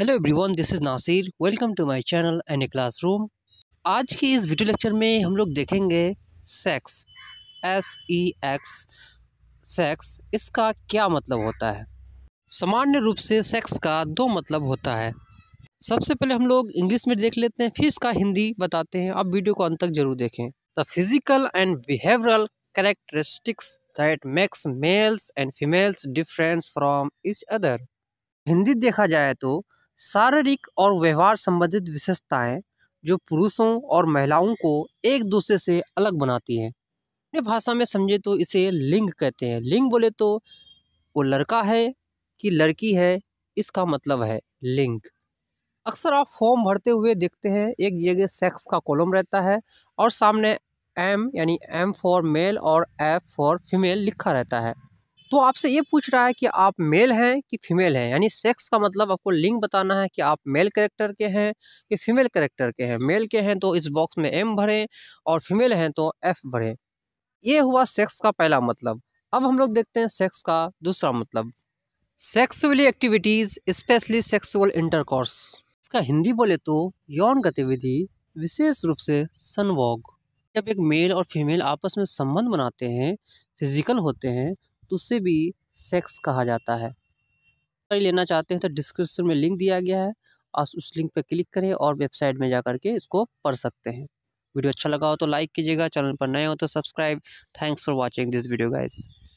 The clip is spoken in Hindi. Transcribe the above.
hello everyone this is Nasir welcome to my channel N A classroom आज के इस वीडियो लेक्चर में हम लोग देखेंगे sex S E X sex इसका क्या मतलब होता है सामान्य रूप से सेक्स का दो मतलब होता है सबसे पहले हम लोग इंग्लिश में देख लेते हैं फिर इसका हिंदी बताते हैं आप वीडियो को अंत तक जरूर देखें the physical and behavioural characteristics that makes males and females difference from each other Hindi देखा जाए तो शारीरिक और व्यवहार संबंधित विशेषताएं जो पुरुषों और महिलाओं को एक दूसरे से अलग बनाती हैं अपने भाषा में समझे तो इसे लिंग कहते हैं लिंग बोले तो वो लड़का है कि लड़की है इसका मतलब है लिंग अक्सर आप फॉर्म भरते हुए देखते हैं एक जगह सेक्स का कॉलम रहता है और सामने एम यानी एम फॉर मेल और एफ फॉर फीमेल लिखा रहता है तो आपसे ये पूछ रहा है कि आप मेल हैं कि फीमेल हैं यानी सेक्स का मतलब आपको लिंक बताना है कि आप मेल करेक्टर के हैं कि फीमेल करेक्टर के हैं मेल के हैं तो इस बॉक्स में एम भरें और फीमेल हैं तो एफ भरें ये हुआ सेक्स का पहला मतलब अब हम लोग देखते हैं सेक्स का दूसरा मतलब sexually activities specially sexual intercourse इसका हिंदी बोले तो यौन गतिविधि विशेष रूप से सनवॉग जब एक मेल और फीमेल आपस में संबंध बनाते हैं फिजिकल होते हैं तो उसे भी सेक्स कहा जाता है लेना चाहते हैं तो डिस्क्रिप्शन में लिंक दिया गया है आप उस लिंक पर क्लिक करें और वेबसाइट में जा करके इसको पढ़ सकते हैं वीडियो अच्छा लगा हो तो लाइक कीजिएगा चैनल पर नए हो तो subscribe thanks for watching this video guys